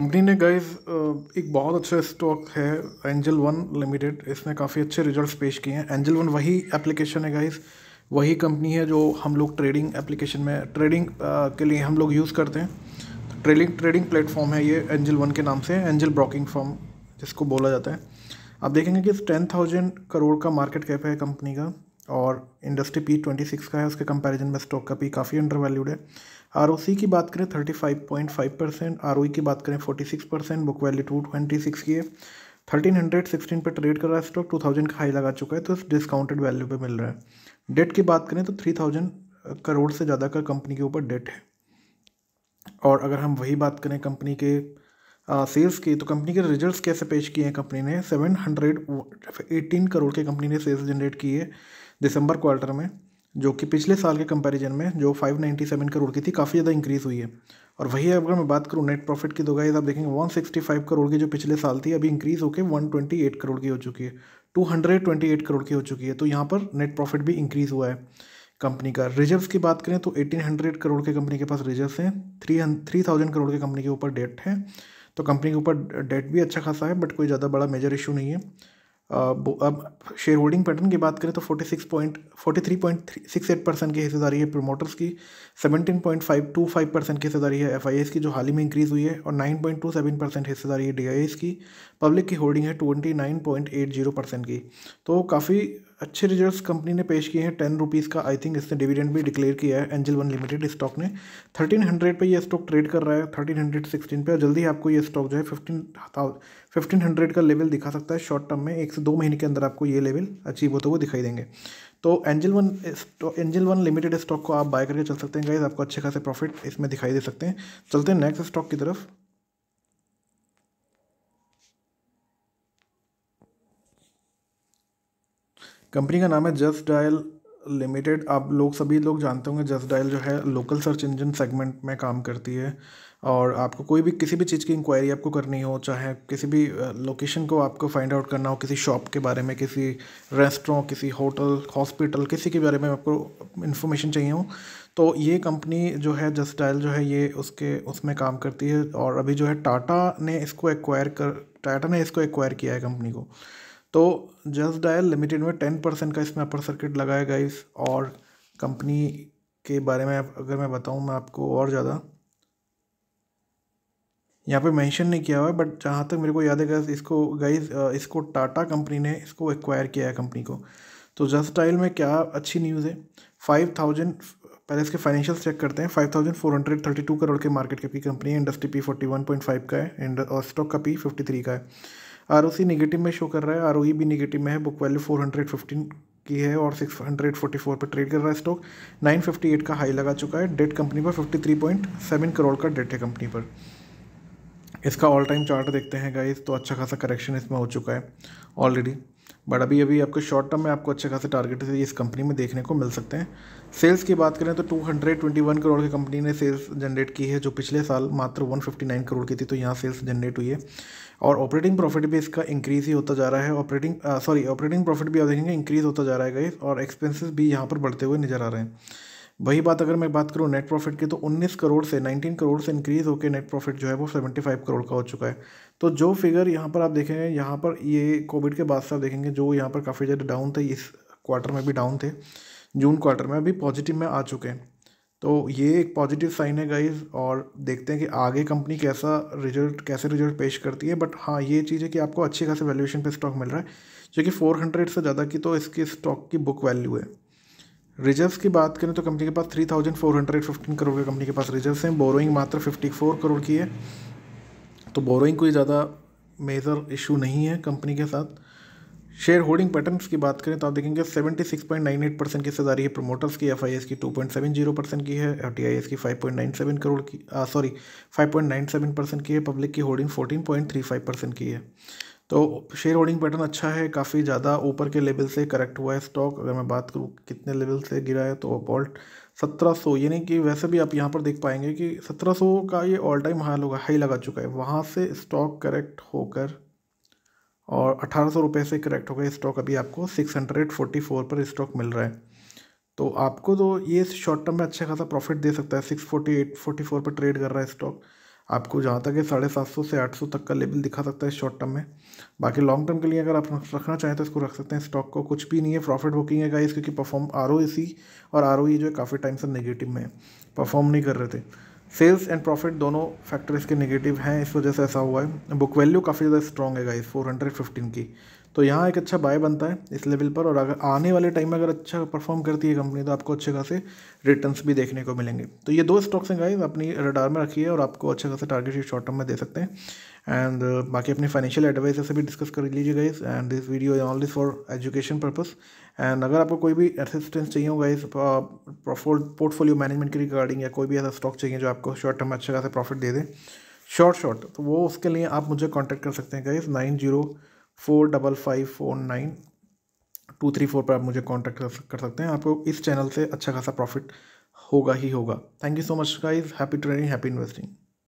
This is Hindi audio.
कंपनी ने गाइज एक बहुत अच्छा स्टॉक है एंजल वन लिमिटेड इसने काफ़ी अच्छे रिजल्ट्स पेश किए हैं एंजल वन वही एप्लीकेशन है गाइज वही कंपनी है जो हम लोग ट्रेडिंग एप्लीकेशन में ट्रेडिंग के लिए हम लोग यूज़ करते हैं ट्रेडिंग ट्रेडिंग प्लेटफॉर्म है ये एंजल वन के नाम से एंजल ब्रोकिंग फॉर्म जिसको बोला जाता है आप देखेंगे कि टेन थाउजेंड करोड़ का मार्केट कैप है कंपनी का और इंडस्ट्री पी ट्वेंटी सिक्स का है उसके कंपैरिजन में स्टॉक का पी काफ़ी अंडर वैल्यूड है आर की बात करें thirty five point five percent R की बात करें forty six percent book value two twenty six की है थर्टीन हंड्रेड सिक्सटीन पर ट्रेड कर रहा है स्टॉक टू थाउजेंड का हाई लगा चुका है तो डिस्काउंटेड वैल्यू पर मिल रहा है डेट की बात करें तो थ्री थाउजेंड करोड़ से ज़्यादा का कंपनी के ऊपर डेट है और अगर हम वही बात करें कंपनी के सेल्स की तो कंपनी के रिजल्ट्स कैसे पेश किए हैं कंपनी ने सेवन हंड्रेड एटीन करोड़ के कंपनी ने सेल्स जनरेट किए दिसंबर क्वार्टर में जो कि पिछले साल के कंपैरिजन में जो फाइव नाइन्टी सेवन करोड़ की थी काफ़ी ज़्यादा इंक्रीज़ हुई है और वही अगर मैं बात करूँ नेट प्रॉफिट की तो गाइज आप देखेंगे फाइव करोड़ की जो पिछले साल थी अभी इंक्रीज़ होकर एट करोड़ की हो चुकी है एट करोड़ की हो चुकी है तो यहाँ पर नेट प्रॉफिट भी इंक्रीज़ हुआ है कंपनी का रिजर्व्स की बात करें तो हंड्रेड करोड़ के कंपनी के पास रिजर्व्स हैं थ्री थ्री थाउजेंड करोड़ के कंपनी के ऊपर डेट है तो कंपनी के ऊपर डेट भी अच्छा खासा है बट कोई ज़्यादा बड़ा मेजर इशू नहीं है अब शेयर होल्डिंग पैटर्न की बात करें तो forty six point forty three point six eight percent की हिस्सेदारी है प्रोमोटर्स की seventeen point five two five percent की हिस्सेदारी है एफ की जो हाल ही में इंक्रीज़ हुई है और nine point two seven percent हिस्सेदारी है डी की पब्लिक की होल्डिंग है twenty nine point eight zero percent की तो काफ़ी अच्छे रिजल्ट्स कंपनी ने पेश किए हैं टेन रुपीज़ का आई थिंक इसने डिविडेंड भी डिक्लेयर किया है एंजल वन लिमिटेड स्टॉक ने थर्टीन हंड्रेड पर यह स्टॉक ट्रेड कर रहा है थर्टीन हंड्रेड सिक्सटीन पर जल्दी आपको यह स्टॉक जो है फिफ्टीन फिफ्टीन हंड्रेड का लेवल दिखा सकता है शॉर्ट टर्म में एक से दो महीने के अंदर आपको ये लेवल अचीव होते हुए दिखाई देंगे तो Angel One Angel One limited stock को आप बाय करके चल सकते हैं गाइज आपको अच्छे खासे प्रॉफिट इसमें दिखाई दे सकते हैं चलते हैं नेक्स्ट स्टॉक की तरफ कंपनी का नाम है जस्ट डायल लिमिटेड आप लोग सभी लोग जानते होंगे जस्ट डायल जो है लोकल सर्च इंजन सेगमेंट में काम करती है और आपको कोई भी किसी भी चीज़ की इंक्वायरी आपको करनी हो चाहे किसी भी लोकेशन को आपको फाइंड आउट करना हो किसी शॉप के बारे में किसी रेस्टोरेंट किसी होटल हॉस्पिटल किसी के बारे में आपको इन्फॉर्मेशन चाहिए हो तो ये कंपनी जो है जस्ट डायल जो है ये उसके उसमें काम करती है और अभी जो है टाटा ने इसको एक्वायर कर टाटा ने इसको एक्वायर किया है कंपनी को तो जस्ट डायल लिमिटेड में टेन परसेंट का इसमें अपर सर्किट लगाया इस और कंपनी के बारे में अगर मैं बताऊं मैं आपको और ज़्यादा यहाँ पे मेंशन नहीं किया हुआ है बट जहाँ तक मेरे को याद है गैस इसको गाइज इसको टाटा कंपनी ने इसको एक्वायर किया है कंपनी को तो जस्ट डायल में क्या अच्छी न्यूज़ है फाइव थाउजेंड पहले इसके फाइनेंशियल चेक करते हैं five thousand four hundred thirty two crore के मार्केट कैप की कंपनी है industry P forty one point five का है और स्टॉक का पी फिफ्टी थ्री का है आर नेगेटिव में शो कर रहा है आर भी नेगेटिव में है book value four hundred fifteen की है और सिक्स हंड्रेड फोर्टी फोर पर ट्रेड कर रहा है स्टॉक नाइन फिफ्टी एट का हाई लगा चुका है डेट कंपनी पर fifty three point seven crore का डेट है कंपनी पर इसका ऑल टाइम चार्ट देखते हैं गाइज़ तो अच्छा खासा करेक्शन इसमें हो चुका है ऑलरेडी बट अभी अभी आपको शॉर्ट टर्म में आपको अच्छे खासे टारगेट से इस कंपनी में देखने को मिल सकते हैं सेल्स की बात करें तो 221 करोड़ की कंपनी ने सेल्स जनरेट की है जो पिछले साल मात्र 159 करोड़ की थी तो यहाँ सेल्स जनरेट हुई है और ऑपरेटिंग प्रॉफिट भी इसका इंक्रीज ही होता जा रहा है ऑपरेटिंग सॉरी ऑपरेटिंग प्रॉफिट भी आप देखेंगे इंक्रीज होता जा रहा है गाइस और एक्सपेंसिस भी यहाँ पर बढ़ते हुए नजर आ रहे हैं वही बात अगर मैं बात करूँ नेट प्रॉफिट की तो 19 करोड़ से 19 करोड़ से इंक्रीज़ होकर नेट प्रॉफिट जो है वो 75 करोड़ का हो चुका है तो जो फिगर यहाँ पर आप देखेंगे यहाँ पर ये कोविड के बाद से आप देखेंगे जो यहाँ पर काफ़ी ज़्यादा डाउन थे इस क्वार्टर में भी डाउन थे जून क्वार्टर में अभी पॉजिटिव में आ चुके हैं तो ये एक पॉजिटिव साइन है गाइज और देखते हैं कि आगे कंपनी कैसा रिजल्ट कैसे रिजल्ट पेश करती है बट हाँ ये चीज़ है कि आपको अच्छे खासे वैल्यूएशन पे स्टॉक मिल रहा है क्योंकि हंड्रेड से ज़्यादा की तो इसकी स्टॉक की बुक वैल्यू है रिजर्व्स की बात करें तो कंपनी के पास three thousand four hundred fifteen crore के कंपनी के पास रिजर्व्स हैं बोरोइंग मात्र फिफ्टी फोर करोड़ की है तो बोरोइंग कोई ज़्यादा मेजर इशू नहीं है कंपनी के साथ शेयर होल्डिंग पैटर्न की बात करें तो आप देखेंगे seventy six point nine eight percent की हिस्सेदारी है प्रमोटर्स की एफ आई एस की two point seven zero percent की है एफ टी आई एस की five point nine seven crore की sorry five point nine seven percent की है पब्लिक की holding fourteen point three five percent की है तो शेयर होल्डिंग पैटर्न अच्छा है काफ़ी ज़्यादा ऊपर के लेवल से करेक्ट हुआ है स्टॉक अगर मैं बात करूँ कितने लेवल से गिरा है तो अपॉल्ट सत्रह सौ यानी कि वैसे भी आप यहाँ पर देख पाएंगे कि सत्रह सौ का ये ऑल टाइम हाई लगा हाई लगा चुका है वहाँ से स्टॉक करेक्ट होकर और अठारह सौ रुपये से करेक्ट होकर स्टॉक अभी आपको सिक्स हंड्रेड फोर्टी फोर पर स्टॉक मिल रहा है तो आपको तो ये शॉर्ट टर्म में अच्छा खासा प्रॉफिट दे सकता है six forty eight forty four पर ट्रेड कर रहा है स्टॉक आपको जहाँ तक है साढ़े सात सौ से आठ सौ तक का लेवल दिखा सकता है शॉर्ट टर्म में बाकी लॉन्ग टर्म के लिए अगर आप रखना चाहें तो इसको रख सकते हैं स्टॉक को कुछ भी नहीं है प्रॉफिट बुकिंग है गाइस क्योंकि परफॉर्म आर e और आर e जो है काफ़ी टाइम से नेगेटिव में है परफॉर्म नहीं कर रहे थे सेल्स एंड प्रॉफिट दोनों फैक्टर इसके नेगेटिव हैं इस वजह से ऐसा हुआ है बुक वैल्यू काफ़ी ज़्यादा स्ट्रॉग है गाइस फिफ्टीन की तो यहाँ एक अच्छा बाय बनता है इस लेवल पर और अगर आने वाले टाइम में अगर अच्छा परफॉर्म करती है कंपनी तो आपको अच्छे खासे रिटर्न्स भी देखने को मिलेंगे तो ये दो स्टॉक्स हैं गाइज अपनी रडार में रखिए और आपको अच्छे खासे टारगेट शॉर्ट टर्म में दे सकते हैं एंड uh, बाकी अपने फाइनेंशियल एडवाइजर से भी डिस्कस कर लीजिए guys and this video is only for education purpose and अगर आपको कोई भी असिस्टेंस चाहिए होगा इस पोर्टफोलियो मैनेजमेंट के रिगार्डिंग या कोई भी ऐसा स्टॉक चाहिए जो आपको शॉर्ट टर्म में अच्छे खासे प्रॉफिट दे दें शॉर्ट शॉर्ट तो वो उसके लिए आप मुझे कॉन्टैक्ट कर सकते हैं guys nine zero four double five four nine two three four पर आप मुझे कॉन्टैक्ट कर सकते हैं आपको इस चैनल से अच्छा खासा प्रॉफिट होगा ही होगा thank you so much guys happy trading happy investing